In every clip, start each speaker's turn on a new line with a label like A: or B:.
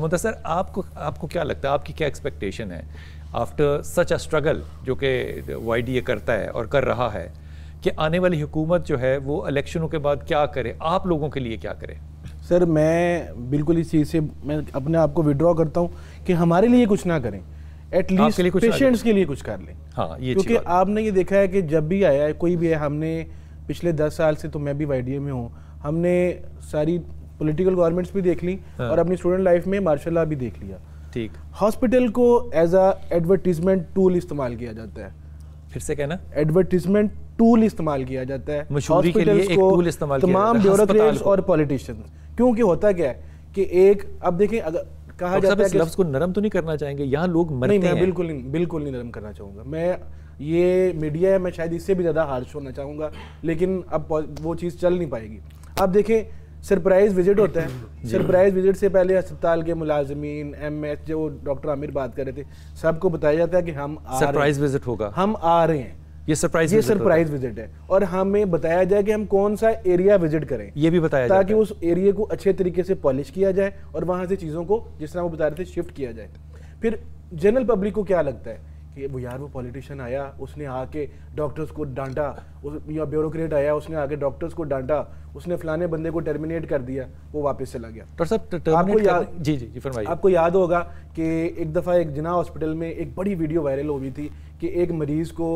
A: मुदसर आपको आपको क्या लगता है आपकी क्या एक्सपेक्टेशन है आफ्टर सच अ स्ट्रगल जो कि वाई डी ए करता है और कर रहा है कि आने वाली हुकूमत जो है वो इलेक्शनों के बाद क्या करे आप लोगों के लिए क्या करे
B: सर मैं बिल्कुल इस चीज़ से मैं अपने आप को विड्रॉ करता हूँ कि हमारे लिए कुछ ना करें एटलीस्ट पेशेंट्स के लिए कुछ कर लें हाँ ये क्योंकि आपने ये देखा है कि जब भी आया है कोई भी है हमने पिछले दस साल से तो मैं भी वाई में हूँ हमने सारी पॉलिटिकल गवर्नमेंट्स भी देख ली हाँ. और अपनी स्टूडेंट लाइफ में मार्शल भी देख लिया ठीक हॉस्पिटल को एज अ एडवर्टीजमेंट टूल इस्तेमाल किया जाता है फिर से कहना एडवर्टीजमेंट टूल इस्तेमाल किया जाता है हॉस्पिटल्स को तमाम ब्यूरोक्रेट्स और पॉलिटिशियंस क्योंकि होता क्या है कि एक अब देखें अगर कहा जाता है कि लफ्ज़
A: को नरम तो नहीं करना चाहेंगे यहाँ लोग मरते नहीं मैं बिल्कुल
B: नहीं बिल्कुल नहीं नरम करना चाहूँगा मैं ये मीडिया है मैं शायद इससे भी ज़्यादा हार्श होना चाहूँगा लेकिन अब वो चीज़ चल नहीं पाएगी अब देखें सरप्राइज विजिट होता है सरप्राइज विजिट से पहले अस्पताल के मुलाजमीन एम एच जो डॉक्टर आमिर बात कर रहे थे सबको बताया जाता है कि हम सरप्राइज
A: विजिट होगा हम आ रहे हैं ये सरप्राइज ये सरप्राइज
B: विजिट है और हमें बताया जाए कि हम कौन सा एरिया विजिट करें
A: ये भी बताया ताकि
B: उस एरिया को अच्छे तरीके से पॉलिश किया जाए और वहां से चीज़ों को जिस तरह वो बता रहे थे शिफ्ट किया जाए फिर जनरल पब्लिक को क्या लगता है कि वो यार वो पॉलिटिशियन आया उसने आके डॉक्टर्स को डांटा उस या ब्यूरोक्रेट आया उसने आके डॉक्टर्स को डांटा उसने फलाने बंदे को टर्मिनेट कर दिया वो वापस चला गया
A: डॉक्टर साहब आपको याद जी जी जी फरमाइए आपको
B: याद होगा कि एक दफ़ा एक जिना हॉस्पिटल में एक बड़ी वीडियो वायरल हो गई थी कि एक मरीज़ को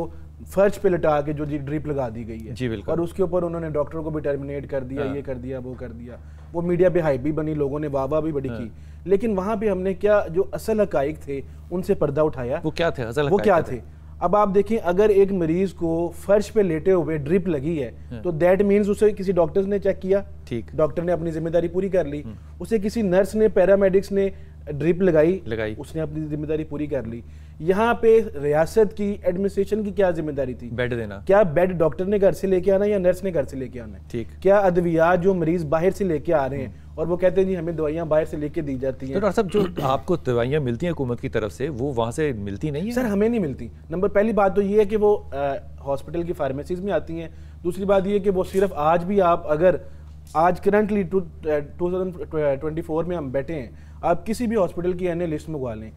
B: फर्श पे लटा के जो जी ड्रिप लगा दी गई है जी बिल्कुल और उसके ऊपर उन्होंने डॉक्टर को भी टर्मिनेट कर दिया हाँ। ये कर दिया वो कर दिया वो मीडिया पे हाइप भी बनी लोगों ने वाह भी बड़ी हाँ। की लेकिन वहां पे हमने क्या जो असल हकाइक थे उनसे पर्दा उठाया वो
A: क्या थे असल वो क्या थे
B: अब आप देखें अगर एक मरीज को फर्श पे लेटे हुए ड्रिप लगी है हाँ। तो दैट मीन्स उसे किसी डॉक्टर ने चेक किया ठीक डॉक्टर ने अपनी जिम्मेदारी पूरी कर ली उसे किसी नर्स ने पैरामेडिक्स ने ड्रिप लगाई लगाई उसने अपनी जिम्मेदारी पूरी कर ली यहाँ पे रियासत की एडमिनिस्ट्रेशन की क्या जिम्मेदारी थी बेड देना क्या बेड डॉक्टर ने घर से लेके आना या नर्स ने घर से लेके आना ठीक क्या अद्वियात जो मरीज बाहर से लेके आ रहे हैं हम्म। और वो कहते हैं जी हमें दवाइयाँ बाहर से लेके दी जाती हैं तो डॉक्टर साहब जो
A: आपको दवाइयाँ मिलती हैं हुकूमत की तरफ से वो वहाँ से मिलती
B: नहीं है सर हमें नहीं मिलती नंबर पहली बात तो ये है कि वो हॉस्पिटल की फार्मेसीज में आती हैं दूसरी बात ये है कि वो सिर्फ आज भी आप अगर आज करंटली टू uh, में हम बैठे हैं आप किसी भी हॉस्पिटल की एन लिस्ट मंगवा लें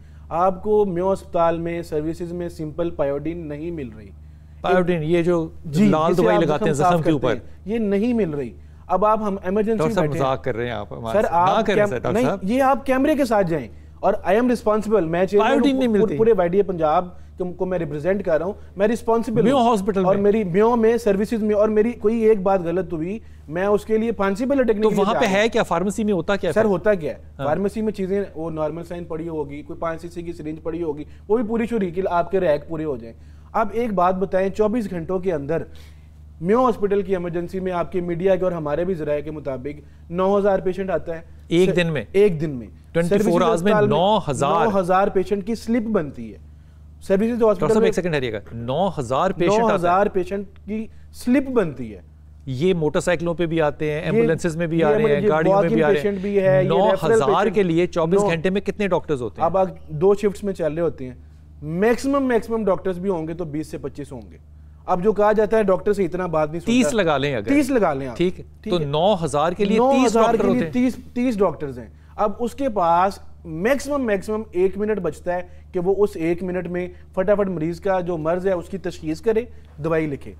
B: आपको म्यो अस्पताल में सर्विसेज में सिंपल पायोडीन नहीं मिल रही
A: पायोडीन ये जो जी लाल दवाई लगाते हैं जख्म के ऊपर
B: ये नहीं मिल रही अब आप हम इमरजेंसी में बैठे मजाक
A: कर रहे हैं आप सर आप नहीं
B: ये आप कैमरे के साथ जाएं और आई एम रिस्पांसिबल मैं पूरे वाईडीए पंजाब को मैं रिप्रेजेंट कर रहा हूँ मैं रिस्पॉन्सिबल हॉस्पिटल और मेरी म्यो में सर्विसेज में और मेरी कोई एक बात गलत हुई मैं उसके लिए फांसीबल तो वहाँ पे है क्या फार्मेसी में होता क्या सर होता क्या है फार्मेसी हाँ। में चीजें वो नॉर्मल साइन पड़ी होगी कोई पाँच सीसी की सिरिंज पड़ी होगी वो भी पूरी छुरी की आपके रैक पूरे हो जाए अब एक बात बताएं चौबीस घंटों के अंदर म्यो हॉस्पिटल की इमरजेंसी में आपके मीडिया के और हमारे भी जराये के मुताबिक 9000 पेशेंट आता है एक दिन में एक दिन में ट्वेंटी फोर आवर्स में नौ हजार पेशेंट की स्लिप बनती है सर्विसेज जो हॉस्पिटल एक सेकंड
A: हरिएगा नौ हजार पेशेंट नौ हजार
B: पेशेंट की स्लिप बनती है ये मोटरसाइकिलों
A: पे भी आते हैं एम्बुलेंसेज में भी आ रहे हैं मतलब गाड़ियों में भी आ रहे हैं भी है, नौ हजार के लिए चौबीस घंटे में कितने डॉक्टर्स होते
B: हैं अब आप दो शिफ्ट में चल रहे होते हैं मैक्सिमम मैक्सिमम डॉक्टर्स भी होंगे तो बीस से पच्चीस होंगे अब जो कहा जाता है डॉक्टर से इतना बात नहीं तीस लगा लें अगर तीस लगा लें ठीक तो नौ हजार के लिए तीस तीस डॉक्टर्स हैं अब उसके पास मैक्सिमम मैक्सिमम एक मिनट बचता है कि वो उस एक मिनट में फटाफट मरीज का जो मर्ज है उसकी तशीस करे दवाई लिखे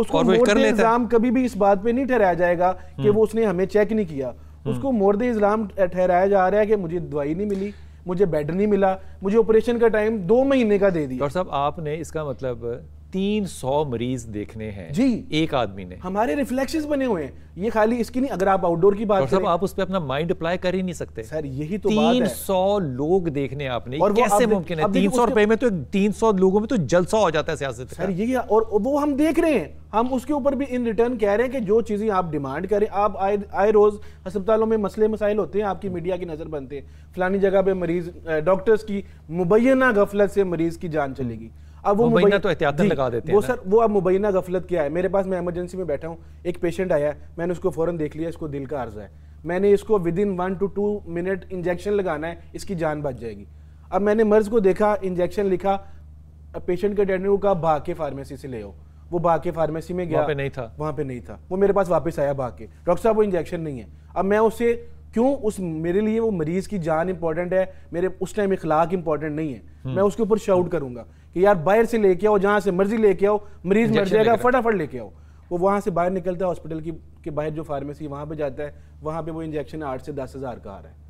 B: उसको मोर इल्जाम कभी भी इस बात पे नहीं ठहराया जाएगा कि हम्म। वो उसने हमें चेक नहीं किया हम्म। उसको मोर इल्जाम ठहराया जा रहा है कि मुझे दवाई नहीं मिली मुझे बेड नहीं मिला मुझे ऑपरेशन का टाइम दो महीने का दे
A: दिया डॉक्टर साहब आपने इसका मतलब तीन सौ मरीज देखने हैं जी एक आदमी ने
B: हमारे रिफ्लेक्शन बने हुए हैं ये खाली इसकी नहीं अगर आप आउटडोर की बात करें
A: आप उस पर अपना माइंड अप्लाई कर ही नहीं सकते सर यही तो तीन सौ लोग देखने आपने और कैसे मुमकिन है तीन सौ रुपए
B: में तो तीन सौ लोगों में तो जलसा
A: हो जाता है सियासत सर
B: यही और वो हम देख रहे हैं हम उसके ऊपर भी इन रिटर्न कह रहे हैं कि जो चीज़ें आप डिमांड करें आप आए आए रोज़ अस्पतालों में मसले मसाइल होते हैं आपकी मीडिया की नज़र बनते हैं फलानी जगह पे मरीज डॉक्टर्स की मुबैना गफलत से मरीज की जान चलेगी अब वो मुबैना तो एहतियातन लगा देते हैं वो सर वो अब मुबैना गफलत क्या है मेरे पास मैं इमरजेंसी में बैठा हूँ एक पेशेंट आया है मैंने उसको फ़ौरन देख लिया इसको दिल का अर्ज है मैंने इसको within one to two minute injection लगाना है इसकी जान बच जाएगी अब मैंने मर्ज को देखा इंजेक्शन लिखा पेशेंट के अटेंडेंट को कहा भाग के फार्मेसी से ले आओ वो भाग के फार्मेसी में गया वहाँ पे नहीं था वहाँ पे नहीं था वो मेरे पास वापस आया भाग के डॉक्टर साहब वो इंजेक्शन नहीं है अब मैं उसे क्यों उस मेरे लिए वो मरीज की जान इंपॉर्टेंट है मेरे उस टाइम इखलाक इंपॉर्टेंट नहीं है हम्म। मैं उसके ऊपर शाउट करूंगा कि यार बाहर से लेके आओ जहाँ से मर्जी लेके आओ मरीज मर जाएगा फटाफट लेके आओ वो वहाँ से बाहर निकलता है हॉस्पिटल की कि बाहर जो फार्मेसी वहाँ पर जाता है वहाँ पर वो इंजेक्शन आठ से दस हज़ार का आ रहा है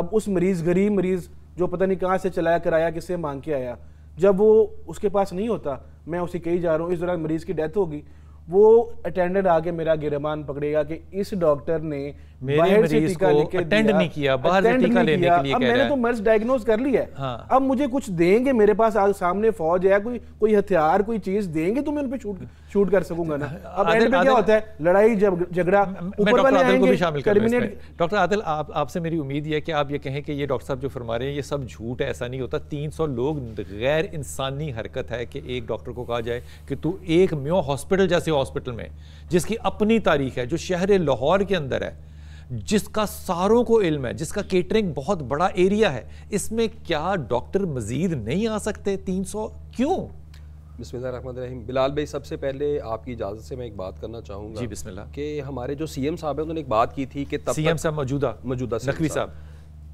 B: अब उस मरीज़ गरीब मरीज़ जो पता नहीं कहाँ से चलाया कराया किससे मांग के आया जब वो उसके पास नहीं होता मैं उसे कहीं जा रहा हूँ इस दौरान मरीज़ की डेथ होगी वो अटेंडेंट आके मेरा गिरमान पकड़ेगा कि इस डॉक्टर ने बाहर से टीका लेके अटेंड नहीं किया बाहर से टीका लेने के लिए अब मैंने तो मर्ज डायग्नोज कर लिया है हाँ। अब मुझे कुछ देंगे मेरे पास आज सामने फौज है कोई कोई हथियार कोई चीज देंगे तो उन पे छूट शूट कर सकूंगा ना अब आदिल, एंड में क्या होता है लड़ाई झगड़ा ऊपर वाले भी शामिल
A: डॉक्टर आदिल आप आपसे मेरी उम्मीद है कि आप ये कहें कि ये डॉक्टर साहब जो फरमा रहे हैं ये सब झूठ है ऐसा नहीं होता 300 लोग गैर इंसानी हरकत है कि एक डॉक्टर को कहा जाए कि तू एक म्यो हॉस्पिटल जैसे हॉस्पिटल में जिसकी अपनी तारीख है जो शहर लाहौर के अंदर है जिसका सारों को इल्म है जिसका केटरिंग बहुत बड़ा एरिया है इसमें क्या डॉक्टर मजीद नहीं आ सकते 300 क्यों
C: बिस्मिल्लाम बिलाल भाई सबसे पहले आपकी इजाज़त से मैं एक बात करना चाहूँगा जी बिस्मिल्लाह कि हमारे जो सीएम साहब हैं उन्होंने एक बात की थी कि तब सीएम साहब मौजूदा मौजूदा नकवी साहब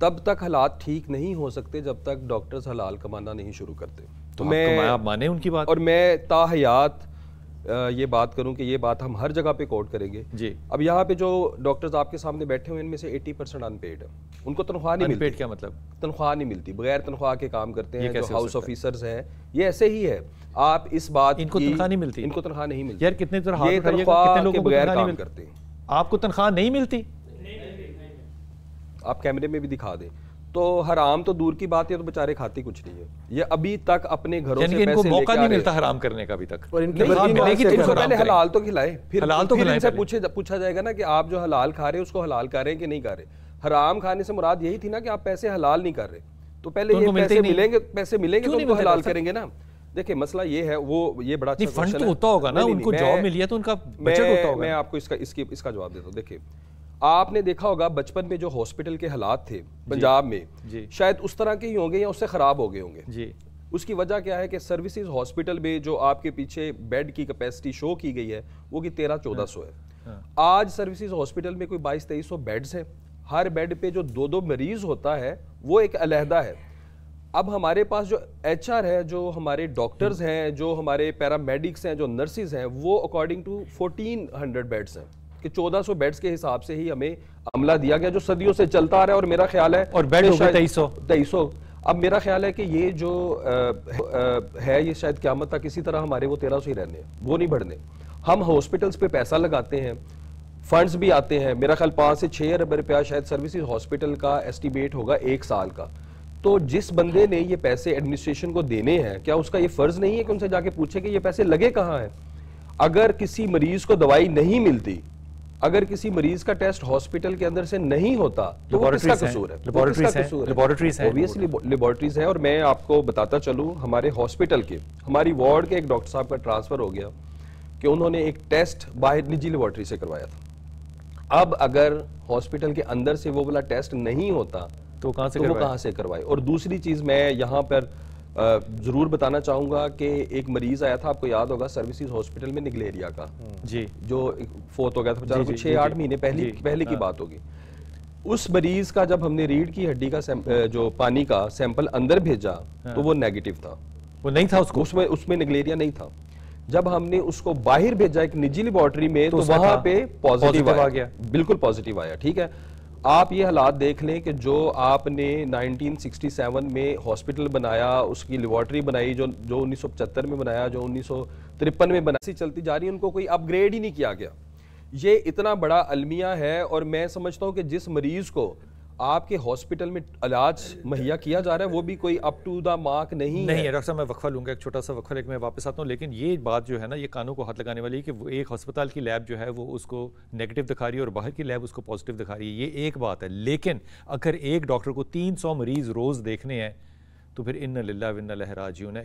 C: तब तक हालात ठीक नहीं हो सकते जब तक डॉक्टर्स हलाल कमाना नहीं शुरू करते तो मैं आप माने उनकी बात और मैं ताहयात ये बात करूं कि ये बात हम हर जगह पे कोट करेंगे जी अब यहाँ पे जो डॉक्टर्स आपके सामने बैठे हुए इनमें से 80 परसेंट अनपेड है उनको तनख्वाह नहीं मिलती क्या मतलब तनख्वाह नहीं मिलती बगैर तनख्वाह के काम करते हैं जो हाउस ऑफिसर्स हैं ये ऐसे ही है आप इस बात इनको तनख्वाह नहीं मिलती इनको तनख्वाह नहीं मिलती यार कितने बगैर काम करते हैं आपको तनख्वाह नहीं मिलती आप कैमरे में भी दिखा दें तो हराम तो दूर की बात है तो बेचारे खाते कुछ नहीं है ये अभी तक अपने घरों से इनको पैसे मौका नहीं मिलता हराम
A: करने का अभी तक और इनके हाँ, तो पहले हलाल
C: तो खिलाए फिर हलाल तो इनसे पूछे पूछा जाएगा ना कि आप जो हलाल खा रहे हैं उसको हलाल कर रहे हैं कि नहीं कर रहे हराम खाने से मुराद यही थी ना कि आप पैसे हलाल नहीं कर रहे तो पहले तो ये पैसे मिलेंगे पैसे मिलेंगे तो हलाल करेंगे ना देखिए मसला ये है वो ये बड़ा अच्छा फंड तो होता होगा ना उनको जॉब मिली है तो उनका बजट होता होगा मैं आपको इसका इसकी इसका जवाब देता हूँ देखिए आपने देखा होगा बचपन में जो हॉस्पिटल के हालात थे पंजाब में शायद उस तरह के ही होंगे या उससे ख़राब हो गए होंगे जी उसकी वजह क्या है कि सर्विसेज हॉस्पिटल में जो आपके पीछे बेड की कैपेसिटी शो की गई है वो कि तेरह चौदह सौ है हाँ। हाँ। आज सर्विसेज हॉस्पिटल में कोई बाईस तेईस सौ बेड्स हैं हर बेड पे जो दो दो मरीज होता है वो एक अलहदा है अब हमारे पास जो एच है जो हमारे डॉक्टर्स हम्म। हैं जो हमारे पैरामेडिक्स हैं जो नर्सिस हैं वो according to fourteen hundred beds हैं कि 1400 बेड्स के हिसाब से ही हमें अमला दिया गया जो सदियों से चलता आ रहा है और मेरा ख्याल है और बेड हो गए तेईस सौ अब मेरा ख्याल है कि ये जो आ, आ, है ये शायद क्यामत तक इसी तरह हमारे वो तेरह ही रहने वो नहीं बढ़ने हम हॉस्पिटल्स पे पैसा लगाते हैं फंड्स भी आते हैं मेरा ख्याल पाँच से छः अरब रुपया शायद सर्विसेज हॉस्पिटल का एस्टिमेट होगा एक साल का तो जिस बंदे ने ये पैसे एडमिनिस्ट्रेशन को देने हैं क्या उसका ये फ़र्ज़ नहीं है कि उनसे जाके पूछे कि ये पैसे लगे कहाँ हैं अगर किसी मरीज़ को दवाई नहीं मिलती अगर किसी मरीज का टेस्ट हॉस्पिटल के अंदर से नहीं होता तो वो किसका कसूर है लेबोरेटरीज है ऑब्वियसली लेबोरेटरीज है और मैं आपको बताता चलूं हमारे हॉस्पिटल के हमारी वार्ड के एक डॉक्टर साहब का ट्रांसफर हो गया कि उन्होंने एक टेस्ट बाहर निजी लेबोरेटरी से करवाया था अब अगर हॉस्पिटल के अंदर से वो वाला टेस्ट नहीं होता तो कहां से तो वो कहां से करवाए और दूसरी चीज मैं यहां पर ज़रूर बताना चाहूंगा कि एक मरीज़ आया था आपको याद होगा सर्विसेज हॉस्पिटल में निगलेरिया का हम्म। जी जो फोत हो गया था बेचारा आठ महीने पहले पहले की हाँ। बात होगी उस मरीज़ का जब हमने रीढ़ की हड्डी का जो पानी का सैंपल अंदर भेजा हाँ। तो वो नेगेटिव था वो नहीं था उसको उसमें उसमें निगलेरिया नहीं था जब हमने उसको बाहर भेजा एक निजी लेबोरेटरी में तो, तो वहां पे पॉजिटिव आ गया बिल्कुल पॉजिटिव आया ठीक है आप ये हालात देख लें कि जो आपने 1967 में हॉस्पिटल बनाया उसकी लेबॉर्टरी बनाई जो जो उन्नीस में बनाया जो उन्नीस में बनासी चलती जा रही है उनको कोई अपग्रेड ही नहीं किया गया ये इतना बड़ा अलमिया है और मैं समझता हूँ कि जिस मरीज़ को आपके हॉस्पिटल में इलाज मुहैया किया जा रहा है वो भी कोई अप टू द मार्क नहीं नहीं है डॉक्टर साहब मैं वक्फा लूंगा एक छोटा सा वक्फा लेकर मैं वापस
A: आता हूँ लेकिन ये बात जो है ना ये कानों को हाथ लगाने वाली है कि वो एक हस्पताल की लैब जो है वो उसको नेगेटिव दिखा रही है और बाहर की लैब उसको पॉजिटिव दिखा रही है ये एक बात है लेकिन अगर एक डॉक्टर को तीन सौ मरीज़ रोज़ देखने हैं तो फिर इन लल्ला विन लहराजी एक